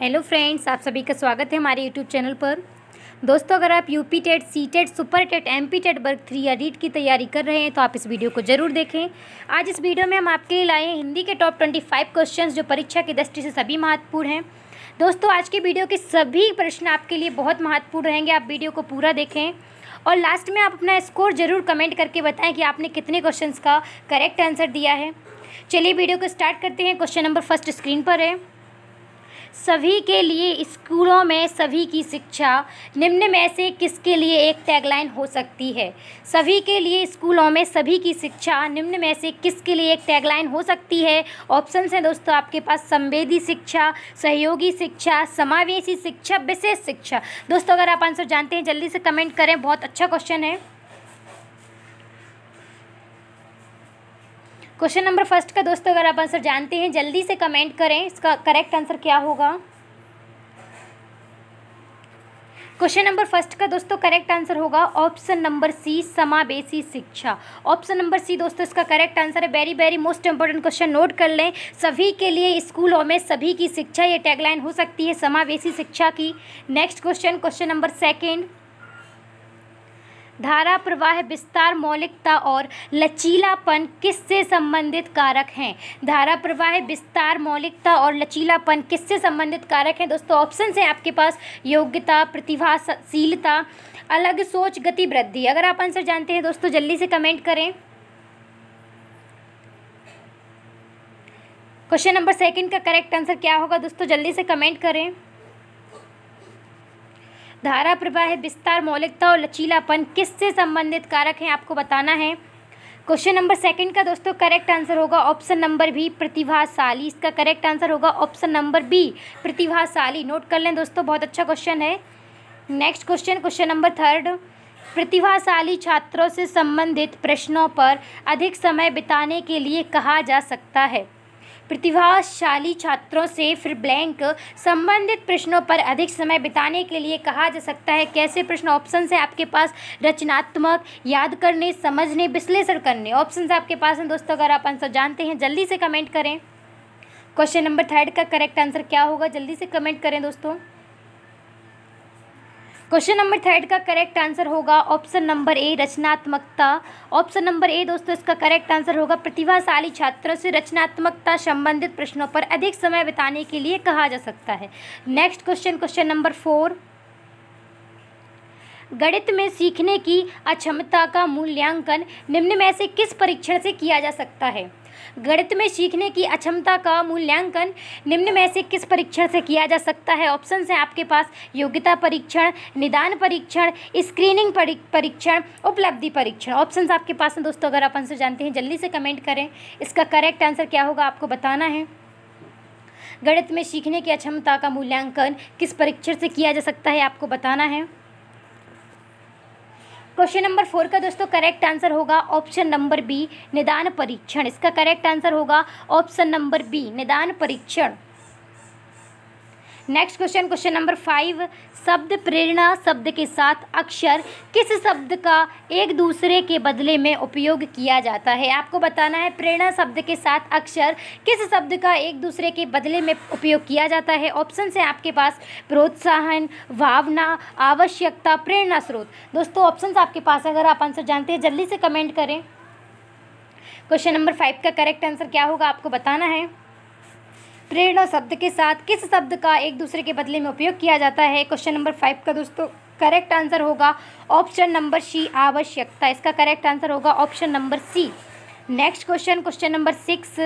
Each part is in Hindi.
हेलो फ्रेंड्स आप सभी का स्वागत है हमारे यूट्यूब चैनल पर दोस्तों अगर आप U P TET C TET super TET M P TET वर्ग थ्री या रीट की तैयारी कर रहे हैं तो आप इस वीडियो को जरूर देखें आज इस वीडियो में हम आपके लिए लाए हैं हिंदी के टॉप ट्वेंटी फाइव क्वेश्चन जो परीक्षा की दृष्टि से सभी महत्वपूर्ण हैं दोस्तों आज के वीडियो के सभी प्रश्न आपके लिए बहुत महत्वपूर्ण रहेंगे आप वीडियो को पूरा देखें और लास्ट में आप अपना स्कोर जरूर कमेंट करके बताएं कि आपने कितने क्वेश्चंस का करेक्ट आंसर दिया है चलिए वीडियो को स्टार्ट करते हैं क्वेश्चन नंबर फर्स्ट स्क्रीन पर है सभी के लिए स्कूलों में सभी की शिक्षा निम्न में से किसके लिए एक टैगलाइन हो सकती है सभी के लिए स्कूलों में सभी की शिक्षा निम्न में से किसके लिए एक टैगलाइन हो सकती है ऑप्शन हैं दोस्तों आपके पास संवेदी शिक्षा सहयोगी शिक्षा समावेशी शिक्षा विशेष शिक्षा दोस्तों अगर आप आंसर जानते हैं जल्दी से कमेंट करें बहुत अच्छा क्वेश्चन है क्वेश्चन नंबर फर्स्ट का दोस्तों अगर आप आंसर जानते हैं जल्दी से कमेंट करें इसका करेक्ट आंसर क्या होगा क्वेश्चन नंबर फर्स्ट का दोस्तों करेक्ट आंसर होगा ऑप्शन नंबर सी समावेशी शिक्षा ऑप्शन नंबर सी दोस्तों इसका करेक्ट आंसर है very very most important question note कर लें सभी के लिए स्कूलों में सभी की शिक्षा ये टैगलाइन हो सकती है समावेशी शिक्षा की next question question number second धारा प्रवाह विस्तार मौलिकता और लचीलापन किससे संबंधित कारक हैं धारा प्रवाह विस्तार मौलिकता और लचीलापन किससे संबंधित कारक हैं दोस्तों ऑप्शन हैं आपके पास योग्यता प्रतिभाशीलता अलग सोच गति वृद्धि अगर आप आंसर जानते हैं दोस्तों जल्दी से कमेंट करें क्वेश्चन नंबर सेकंड का करेक्ट आंसर क्या होगा दोस्तों जल्दी से कमेंट करें धारा प्रवाह विस्तार मौलिकता और लचीलापन किससे संबंधित कारक हैं आपको बताना है क्वेश्चन नंबर सेकंड का दोस्तों करेक्ट आंसर होगा ऑप्शन नंबर भी प्रतिभाशाली इसका करेक्ट आंसर होगा ऑप्शन नंबर बी प्रतिभाशाली नोट कर लें दोस्तों बहुत अच्छा क्वेश्चन है next question question number third प्रतिभाशाली छात्रों से संबंधित प्रश्नों पर अधिक समय बिताने के लिए कहा जा सकता है प्रतिभाशाली छात्रों से फिर ब्लैंक संबंधित प्रश्नों पर अधिक समय बिताने के लिए कहा जा सकता है कैसे प्रश्न ऑप्शन है आपके पास रचनात्मक याद करने समझने विश्लेषण करने ऑप्शन आपके पास हैं दोस्तों अगर आप आंसर जानते हैं जल्दी से कमेंट करें क्वेश्चन नंबर थर्ड का करेक्ट आंसर क्या होगा जल्दी से कमेंट करें दोस्तों क्वेश्चन नंबर थर्ड का करेक्ट आंसर होगा ऑप्शन नंबर ए रचनात्मकता ऑप्शन नंबर ए दोस्तों इसका करेक्ट आंसर होगा प्रतिभाशाली छात्रों से रचनात्मकता संबंधित प्रश्नों पर अधिक समय बिताने के लिए कहा जा सकता है next question question number four गणित में सीखने की अक्षमता का मूल्यांकन निम्न में से किस परीक्षण से किया जा सकता है गणित में सीखने की अक्षमता का मूल्यांकन निम्न में से किस परीक्षण से किया जा सकता है ऑप्शन है आपके पास योग्यता परीक्षण निदान परीक्षण स्क्रीनिंग परीक्षण उपलब्धि परीक्षण ऑप्शन आपके पास हैं दोस्तों अगर आप आंसर जानते हैं जल्दी से कमेंट करें इसका करेक्ट आंसर क्या होगा आपको बताना है गणित में सीखने की अक्षमता का मूल्यांकन किस परीक्षण से किया जा सकता है आपको बताना है क्वेश्चन नंबर फोर का दोस्तों करेक्ट आंसर होगा ऑप्शन नंबर बी निदान परीक्षण इसका करेक्ट आंसर होगा ऑप्शन नंबर बी निदान परीक्षण next question question number five शब्द प्रेरणा शब्द के साथ अक्षर किस शब्द का एक दूसरे के बदले में उपयोग किया जाता है आपको बताना है प्रेरणा शब्द के साथ अक्षर किस शब्द का एक दूसरे के बदले में उपयोग किया जाता है ऑप्शन है आपके पास प्रोत्साहन भावना आवश्यकता प्रेरणा स्रोत दोस्तों ऑप्शन आपके पास अगर आप आंसर जानते हैं जल्दी से कमेंट करें क्वेश्चन नंबर फाइव का करेक्ट आंसर क्या होगा आपको बताना है प्रेरणा शब्द के साथ किस शब्द का एक दूसरे के बदले में उपयोग किया जाता है क्वेश्चन नंबर फाइव का दोस्तों करेक्ट आंसर होगा ऑप्शन नंबर सी आवश्यकता इसका करेक्ट आंसर होगा option number C next question question number six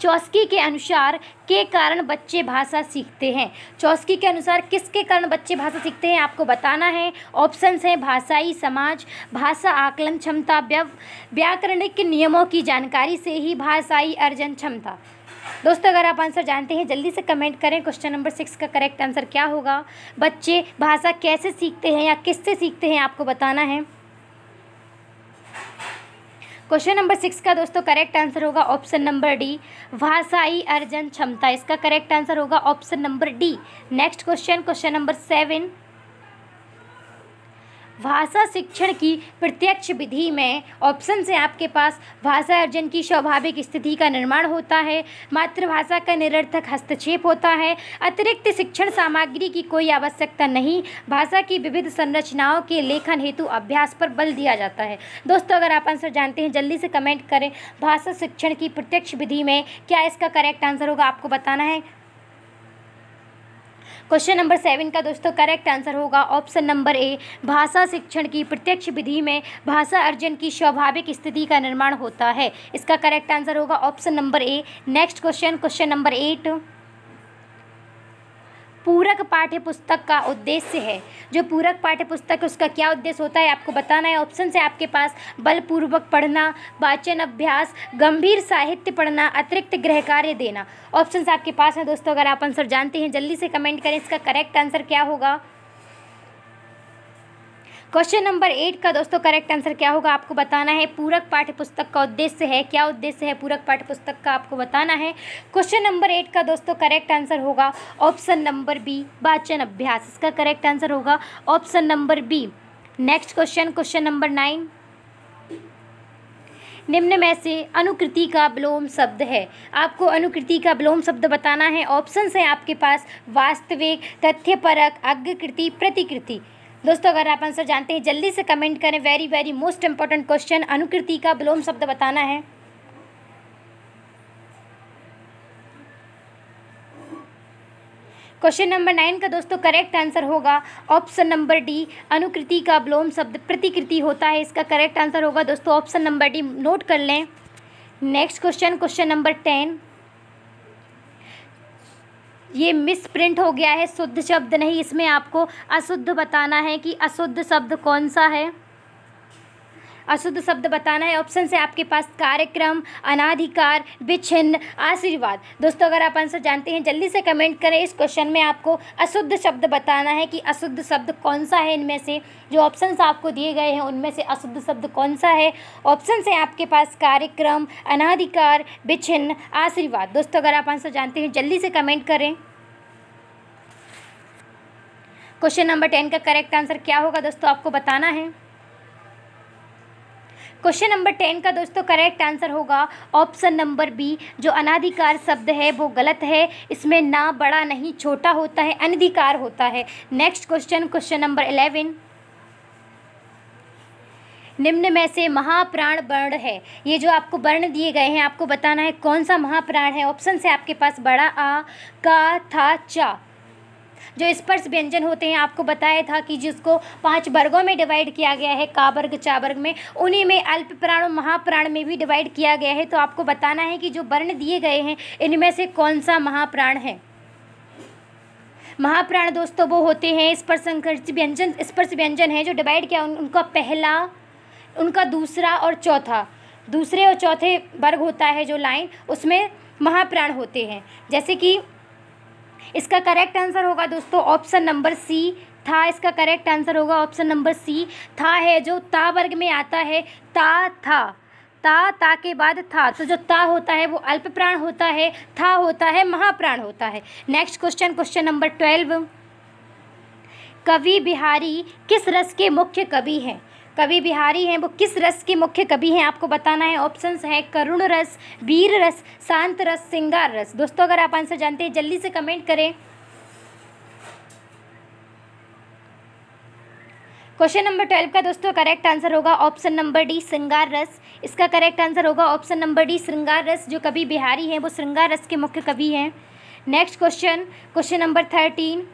Chomsky के अनुसार के कारण बच्चे भाषा सीखते हैं चौस्की के अनुसार किसके कारण बच्चे भाषा सीखते हैं आपको बताना है ऑप्शंस हैं भाषाई समाज भाषा आकलन क्षमता व्याकरणिक नियमों की जानकारी से ही भाषाई अर्जन क्षमता दोस्तों अगर आप आंसर जानते हैं जल्दी से कमेंट करें क्वेश्चन नंबर सिक्स का करेक्ट आंसर क्या होगा बच्चे भाषा कैसे सीखते हैं या किससे सीखते हैं आपको बताना है क्वेश्चन नंबर सिक्स का दोस्तों करेक्ट आंसर होगा ऑप्शन नंबर डी भाषाई अर्जन क्षमता इसका करेक्ट आंसर होगा option number D next question question number seven भाषा शिक्षण की प्रत्यक्ष विधि में ऑप्शन से आपके पास भाषा अर्जन की स्वाभाविक स्थिति का निर्माण होता है मातृभाषा का निरर्थक हस्तक्षेप होता है अतिरिक्त शिक्षण सामग्री की कोई आवश्यकता नहीं भाषा की विविध संरचनाओं के लेखन हेतु अभ्यास पर बल दिया जाता है दोस्तों अगर आप आंसर जानते हैं जल्दी से कमेंट करें भाषा शिक्षण की प्रत्यक्ष विधि में क्या इसका करेक्ट आंसर होगा आपको बताना है क्वेश्चन नंबर सेवन का दोस्तों करेक्ट आंसर होगा ऑप्शन नंबर ए भाषा शिक्षण की प्रत्यक्ष विधि में भाषा अर्जन की स्वाभाविक स्थिति का निर्माण होता है इसका करेक्ट आंसर होगा option number A next question question number eight पूरक पाठ्य पुस्तक का उद्देश्य है जो पूरक पाठ्य पुस्तक है उसका क्या उद्देश्य होता है आपको बताना है ऑप्शन है आपके पास बलपूर्वक पढ़ना वाचन अभ्यास गंभीर साहित्य पढ़ना अतिरिक्त गृह कार्य देना ऑप्शन आपके पास हैं दोस्तों अगर आप आंसर जानते हैं जल्दी से कमेंट करें इसका करेक्ट आंसर क्या होगा क्वेश्चन नंबर एट का दोस्तों करेक्ट आंसर क्या होगा आपको बताना है पूरक पाठ्य पुस्तक का उद्देश्य है क्या उद्देश्य है पूरक पाठ्य पुस्तक का आपको बताना है क्वेश्चन नंबर एट का दोस्तों करेक्ट आंसर होगा ऑप्शन नंबर बी वाचन अभ्यास इसका करेक्ट आंसर होगा option number B next question question number nine निम्न में से अनुकृति का विलोम शब्द है आपको अनुकृति का विलोम शब्द बताना है ऑप्शन है आपके पास वास्तविक तथ्यपरक अग्रकृति प्रतिकृति दोस्तों अगर आप आंसर जानते हैं जल्दी से कमेंट करें very very most important question अनुकृति का ब्लोम शब्द बताना है क्वेश्चन नंबर नाइन का दोस्तों करेक्ट आंसर होगा ऑप्शन नंबर डी अनुकृति का ब्लोम शब्द प्रतिकृति होता है इसका करेक्ट आंसर होगा दोस्तों ऑप्शन नंबर डी नोट कर लें next question question number ten ये मिस प्रिंट हो गया है शुद्ध शब्द नहीं इसमें आपको अशुद्ध बताना है कि अशुद्ध शब्द कौन सा है अशुद्ध शब्द बताना है ऑप्शन से आपके पास कार्यक्रम अनाधिकार विच्छिन्न आशीर्वाद दोस्तों अगर आप आंसर जानते हैं जल्दी से कमेंट करें इस क्वेश्चन में आपको अशुद्ध शब्द बताना है कि अशुद्ध शब्द कौन सा है इनमें से जो ऑप्शन आपको दिए गए हैं उनमें से अशुद्ध शब्द कौन सा है ऑप्शन से आपके पास कार्यक्रम अनाधिकार विच्छिन्न आशीर्वाद दोस्तों अगर आप आंसर जानते हैं जल्दी से कमेंट करें क्वेश्चन नंबर टेन का करेक्ट आंसर क्या होगा दोस्तों आपको बताना है क्वेश्चन नंबर टेन का दोस्तों करेक्ट आंसर होगा ऑप्शन नंबर बी जो अनाधिकार शब्द है वो गलत है इसमें ना बड़ा नहीं छोटा होता है अनधिकार होता है next question question number eleven निम्न में से महाप्राण वर्ण है ये जो आपको वर्ण दिए गए हैं आपको बताना है कौन सा महाप्राण है ऑप्शन से आपके पास बड़ा आ का था चा जो स्पर्श व्यंजन होते हैं आपको बताया था कि जिसको पाँच वर्गों में डिवाइड किया गया है चा वर्ग में उन्हीं में अल्प प्राण और महाप्राण में भी डिवाइड किया गया है तो आपको बताना है कि जो वर्ण दिए गए हैं इनमें से कौन सा महाप्राण है महाप्राण दोस्तों वो होते हैं स्पर्श संकर्ष व्यंजन स्पर्श व्यंजन है जो डिवाइड किया उनका पहला उनका दूसरा और चौथा दूसरे और चौथे वर्ग होता है जो लाइन उसमें महाप्राण होते हैं जैसे कि इसका करेक्ट आंसर होगा दोस्तों ऑप्शन नंबर सी था इसका करेक्ट आंसर होगा ऑप्शन नंबर सी था है जो ता वर्ग में आता है ता था ता ता के बाद था तो जो ता होता है वो अल्प प्राण होता है था होता है महाप्राण होता है next question question number twelve कवि बिहारी किस रस के मुख्य कवि हैं कवि बिहारी हैं वो किस रस के मुख्य कवि हैं आपको बताना है ऑप्शंस हैं करुण रस वीर रस शांत रस सिंगार रस दोस्तों अगर आप आंसर जानते हैं जल्दी से कमेंट करें क्वेश्चन नंबर ट्वेल्व का दोस्तों करेक्ट आंसर होगा ऑप्शन नंबर डी श्रृंगार रस इसका करेक्ट आंसर होगा ऑप्शन नंबर डी श्रृंगार रस जो कवि बिहारी हैं वो श्रृंगार रस के मुख्य कवि हैं next question question number thirteen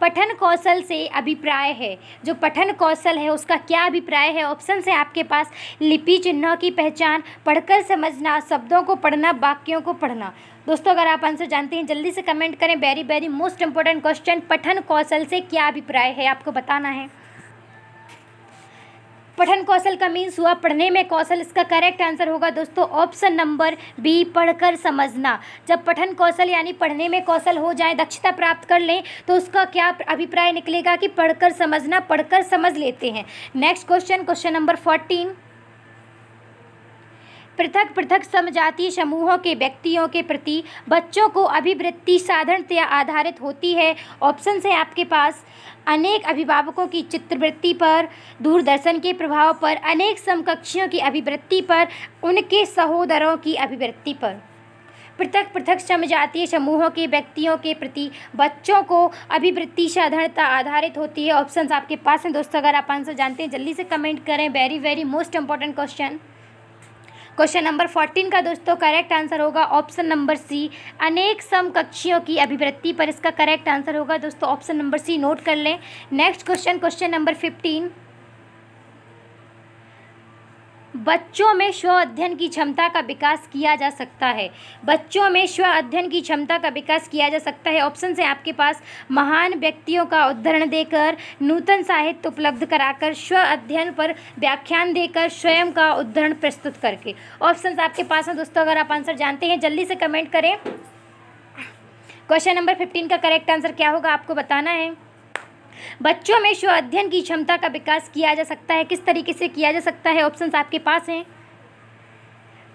पठन कौशल से अभिप्राय है जो पठन कौशल है उसका क्या अभिप्राय है ऑप्शन है आपके पास लिपि चिन्हों की पहचान पढ़कर समझना शब्दों को पढ़ना वाक्यों को पढ़ना दोस्तों अगर आप आंसर जानते हैं जल्दी से कमेंट करें very very most important question पठन कौशल से क्या अभिप्राय है आपको बताना है पठन कौशल का मीन्स हुआ पढ़ने में कौशल इसका करेक्ट आंसर होगा दोस्तों ऑप्शन नंबर बी पढ़कर समझना जब पठन कौशल यानी पढ़ने में कौशल हो जाए दक्षता प्राप्त कर लें तो उसका क्या अभिप्राय निकलेगा कि पढ़कर समझना पढ़कर समझ लेते हैं next question question number fourteen पृथक पृथक समजातीय समूहों के व्यक्तियों के प्रति बच्चों को अभिवृत्ति साधारणतया आधारित होती है ऑप्शन है आपके पास अनेक अभिभावकों की चित्रवृत्ति पर दूरदर्शन के प्रभाव पर अनेक समकक्षियों की अभिवृत्ति पर उनके सहोदरों की अभिवृत्ति पर पृथक पृथक समजातीय समूहों के व्यक्तियों के प्रति बच्चों को अभिवृत्ति साधारणता आधारित होती है ऑप्शन आपके पास हैं दोस्तों अगर आप आंसर जानते हैं जल्दी से कमेंट करें very very most important question question number fourteen का दोस्तों करेक्ट आंसर होगा ऑप्शन नंबर सी अनेक समकक्षियों की अभिवृत्ति पर इसका करेक्ट आंसर होगा दोस्तों ऑप्शन नंबर सी नोट कर लें next question question number fifteen बच्चों में स्व अध्ययन की क्षमता का विकास किया जा सकता है बच्चों में स्व अध्ययन की क्षमता का विकास किया जा सकता है ऑप्शन से आपके पास महान व्यक्तियों का उद्धरण देकर नूतन साहित्य उपलब्ध कराकर स्व अध्ययन पर व्याख्यान देकर स्वयं का उद्धरण प्रस्तुत करके ऑप्शन आपके पास हैं दोस्तों अगर आप आंसर जानते हैं जल्दी से कमेंट करें क्वेश्चन नंबर फिफ्टीन का करेक्ट आंसर क्या होगा आपको बताना है बच्चों में स्व अध्ययन की क्षमता का विकास किया जा सकता है किस तरीके से किया जा सकता है ऑप्शन आपके पास हैं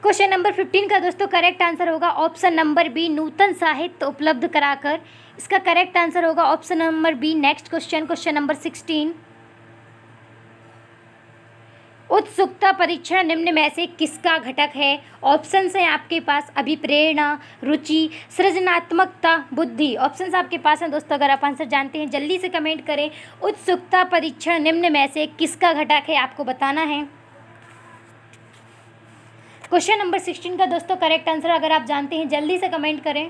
क्वेश्चन नंबर फिफ्टीन का दोस्तों करेक्ट आंसर होगा ऑप्शन नंबर बी नूतन साहित्य उपलब्ध कराकर इसका करेक्ट आंसर होगा option number B next question question number sixteen उत्सुकता परीक्षण निम्न में से किसका घटक है ऑप्शंस हैं आपके पास अभिप्रेरणा रुचि सृजनात्मकता बुद्धि ऑप्शंस आपके पास हैं दोस्तों अगर आप आंसर जानते हैं जल्दी से कमेंट करें उत्सुकता परीक्षण निम्न में से किसका घटक है आपको बताना है क्वेश्चन नंबर सिक्सटीन का दोस्तों करेक्ट आंसर अगर आप जानते हैं जल्दी से कमेंट करें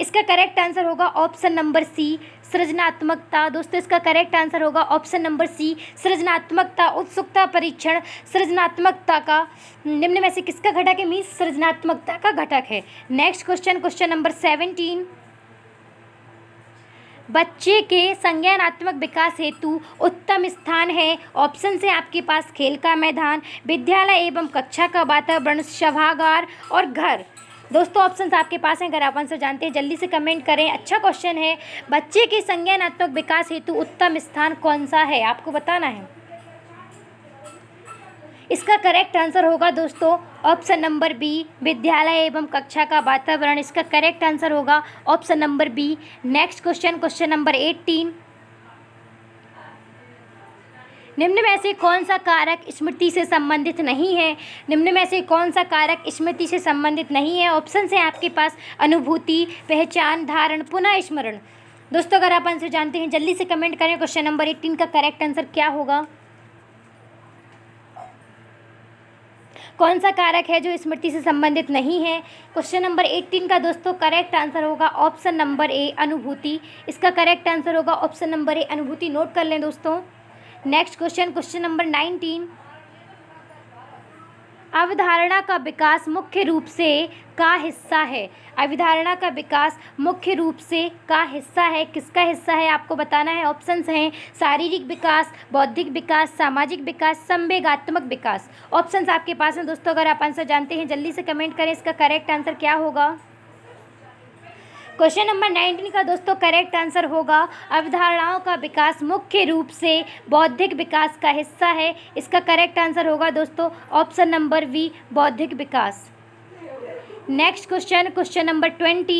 इसका करेक्ट आंसर होगा ऑप्शन नंबर सी सृजनात्मकता दोस्तों इसका करेक्ट आंसर होगा ऑप्शन नंबर सी सृजनात्मकता उत्सुकता परीक्षण सृजनात्मकता का निम्न में से किसका घटक है मीन्स सृजनात्मकता का घटक है next question question number seventeen बच्चे के संज्ञानात्मक विकास हेतु उत्तम स्थान है ऑप्शन से आपके पास खेल का मैदान विद्यालय एवं कक्षा का वातावरण सभागार और घर दोस्तों ऑप्शंस आपके पास हैं अगर आप आंसर जानते हैं जल्दी से कमेंट करें अच्छा क्वेश्चन है बच्चे के संज्ञानात्मक विकास हेतु उत्तम स्थान कौन सा है आपको बताना है इसका करेक्ट आंसर होगा दोस्तों ऑप्शन नंबर बी विद्यालय एवं कक्षा का वातावरण इसका करेक्ट आंसर होगा option number B next question question number eighteen निम्न में से कौन सा कारक स्मृति से संबंधित नहीं है निम्न में से कौन सा कारक स्मृति से संबंधित नहीं है ऑप्शन से आपके पास अनुभूति पहचान धारण पुनः स्मरण दोस्तों अगर आप आंसर जानते हैं जल्दी से कमेंट करें क्वेश्चन नंबर एटीन का करेक्ट आंसर क्या होगा कौन सा कारक है जो स्मृति से संबंधित नहीं है क्वेश्चन नंबर एट्टीन का दोस्तों करेक्ट आंसर होगा ऑप्शन नंबर ए अनुभूति इसका करेक्ट आंसर होगा ऑप्शन नंबर ए अनुभूति नोट कर लें दोस्तों next question question number nineteen अवधारणा का विकास मुख्य रूप से का हिस्सा है अवधारणा का विकास मुख्य रूप से का हिस्सा है किसका हिस्सा है आपको बताना है ऑप्शंस हैं शारीरिक विकास बौद्धिक विकास सामाजिक विकास संवेगात्मक विकास ऑप्शंस आपके पास हैं दोस्तों अगर आप आंसर जानते हैं जल्दी से कमेंट करें इसका करेक्ट आंसर क्या होगा क्वेश्चन नंबर नाइनटीन का दोस्तों करेक्ट आंसर होगा अवधारणाओं का विकास मुख्य रूप से बौद्धिक विकास का हिस्सा है इसका करेक्ट आंसर होगा दोस्तों ऑप्शन नंबर वी बौद्धिक विकास next question question number twenty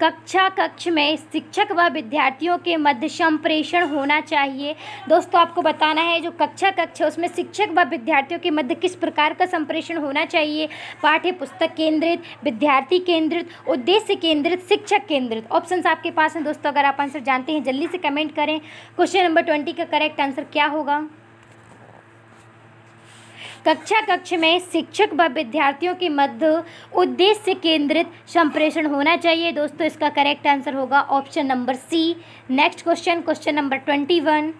कक्षा कक्ष में शिक्षक व विद्यार्थियों के मध्य संप्रेषण होना चाहिए दोस्तों आपको बताना है जो कक्षा कक्ष है उसमें शिक्षक व विद्यार्थियों के मध्य किस प्रकार का संप्रेषण होना चाहिए पाठ्य पुस्तक केंद्रित विद्यार्थी केंद्रित उद्देश्य केंद्रित शिक्षक केंद्रित ऑप्शन आपके पास हैं दोस्तों अगर आप आंसर जानते हैं जल्दी से कमेंट करें क्वेश्चन नंबर ट्वेंटी का करेक्ट आंसर क्या होगा कक्षा कक्ष में शिक्षक व विद्यार्थियों के मध्य उद्देश्य केंद्रित संप्रेषण होना चाहिए दोस्तों इसका करेक्ट आंसर होगा option number C next question question number twenty one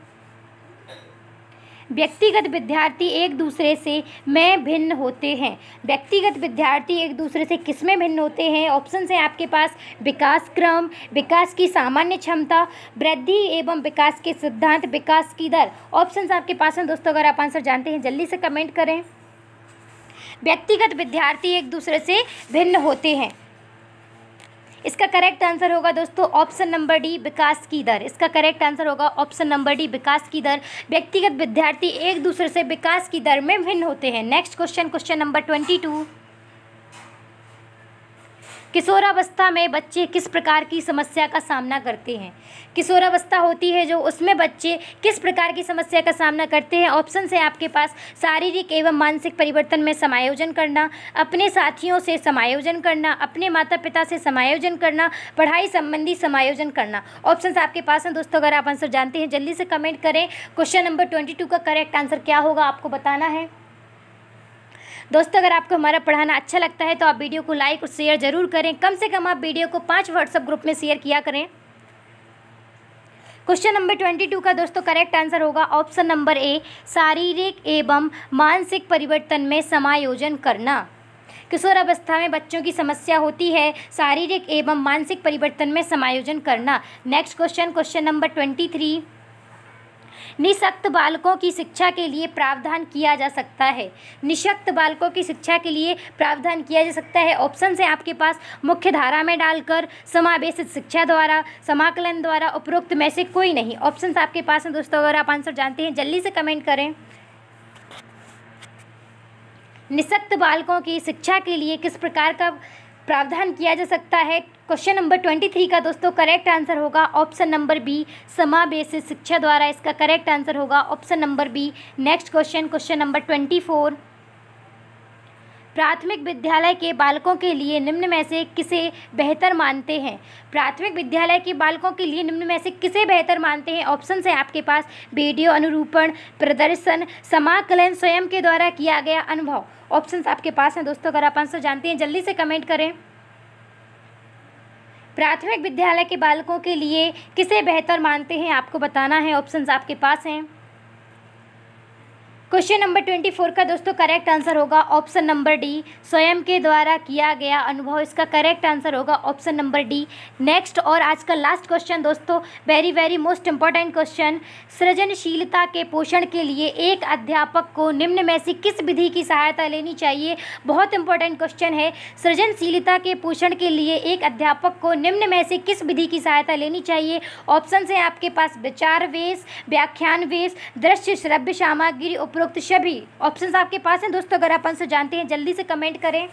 व्यक्तिगत विद्यार्थी एक दूसरे से में भिन्न होते हैं व्यक्तिगत विद्यार्थी एक दूसरे से किस में भिन्न होते हैं ऑप्शन हैं आपके पास विकास क्रम विकास की सामान्य क्षमता वृद्धि एवं विकास के सिद्धांत विकास की दर ऑप्शन आपके पास हैं दोस्तों अगर आप आंसर जानते हैं जल्दी से कमेंट करें व्यक्तिगत विद्यार्थी एक दूसरे से भिन्न होते हैं इसका करेक्ट आंसर होगा दोस्तों ऑप्शन नंबर डी विकास की दर इसका करेक्ट आंसर होगा ऑप्शन नंबर डी विकास की दर व्यक्तिगत विद्यार्थी एक दूसरे से विकास की दर में भिन्न होते हैं next question question number twenty two किशोरावस्था में बच्चे किस प्रकार की समस्या का सामना करते हैं किशोरावस्था होती है जो उसमें बच्चे किस प्रकार की समस्या का सामना करते हैं ऑप्शन से आपके पास शारीरिक एवं मानसिक परिवर्तन में समायोजन करना अपने साथियों से समायोजन करना अपने माता पिता से समायोजन करना पढ़ाई संबंधी समायोजन करना ऑप्शन आपके पास हैं दोस्तों अगर आप आंसर जानते हैं जल्दी से कमेंट करें क्वेश्चन नंबर ट्वेंटी का करेक्ट आंसर क्या होगा आपको बताना है दोस्तों अगर आपको हमारा पढ़ाना अच्छा लगता है तो आप वीडियो को लाइक और शेयर ज़रूर करें कम से कम आप वीडियो को पाँच व्हाट्सअप ग्रुप में शेयर किया करें क्वेश्चन नंबर ट्वेंटी टू का दोस्तों करेक्ट आंसर होगा ऑप्शन नंबर ए शारीरिक एवं मानसिक परिवर्तन में समायोजन करना किशोर अवस्था में बच्चों की समस्या होती है शारीरिक एवं मानसिक परिवर्तन में समायोजन करना next question question number twenty three निशक्त बालकों की शिक्षा के लिए प्रावधान किया जा सकता है निशक्त बालकों की शिक्षा के लिए प्रावधान किया जा सकता है ऑप्शन है आपके पास मुख्य धारा में डालकर समावेशित शिक्षा द्वारा समाकलन द्वारा उपरोक्त में से कोई नहीं ऑप्शन आपके पास हैं दोस्तों अगर आप आंसर जानते हैं जल्दी से कमेंट करें निशक्त बालकों की शिक्षा के लिए किस प्रकार का प्रावधान किया जा सकता है क्वेश्चन नंबर ट्वेंटी थ्री का दोस्तों करेक्ट आंसर होगा ऑप्शन नंबर बी समावेश शिक्षा द्वारा इसका करेक्ट आंसर होगा option number B next question question number twenty four प्राथमिक विद्यालय के बालकों के लिए निम्न में से किसे बेहतर मानते हैं प्राथमिक विद्यालय के बालकों के लिए निम्न में से किसे बेहतर मानते हैं ऑप्शन है आपके पास वीडियो अनुरूपण प्रदर्शन समाकलन स्वयं के द्वारा किया गया अनुभव ऑप्शंस आपके पास हैं दोस्तों अगर आप आंसर जानते हैं जल्दी से कमेंट करें प्राथमिक विद्यालय के बालकों के लिए किसे बेहतर मानते हैं आपको बताना है ऑप्शंस आपके पास हैं क्वेश्चन नंबर ट्वेंटी फोर का दोस्तों करेक्ट आंसर होगा ऑप्शन नंबर डी स्वयं के द्वारा किया गया अनुभव इसका करेक्ट आंसर होगा ऑप्शन नंबर डी नेक्स्ट और आज का लास्ट क्वेश्चन दोस्तों very very most important question सृजनशीलता के पोषण के लिए एक अध्यापक को निम्न में से किस विधि की सहायता लेनी चाहिए बहुत इंपॉर्टेंट क्वेश्चन है सृजनशीलता के पोषण के लिए एक अध्यापक को निम्न में से किस विधि की सहायता लेनी चाहिए ऑप्शन है आपके पास विचार वेश व्याख्यान वेश दृश्य श्रव्य सामग्री उपरोक्त सभी ऑप्शंस आपके पास हैं दोस्तों अगर आप आंसर जानते हैं जल्दी से कमेंट करें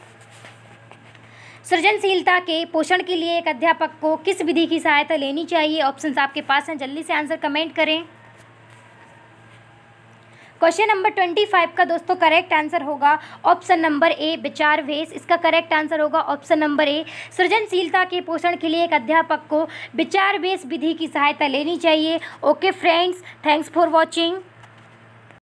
सृजनशीलता के पोषण के लिए एक अध्यापक को किस विधि की सहायता लेनी चाहिए ऑप्शंस आपके पास हैं जल्दी से आंसर कमेंट करें क्वेश्चन नंबर ट्वेंटी फाइव का दोस्तों करेक्ट आंसर होगा ऑप्शन नंबर ए विचार वेश इसका करेक्ट आंसर होगा ऑप्शन नंबर ए सृजनशीलता के पोषण के लिए एक अध्यापक को विचार वेश विधि की सहायता लेनी चाहिए okay friends thanks for watching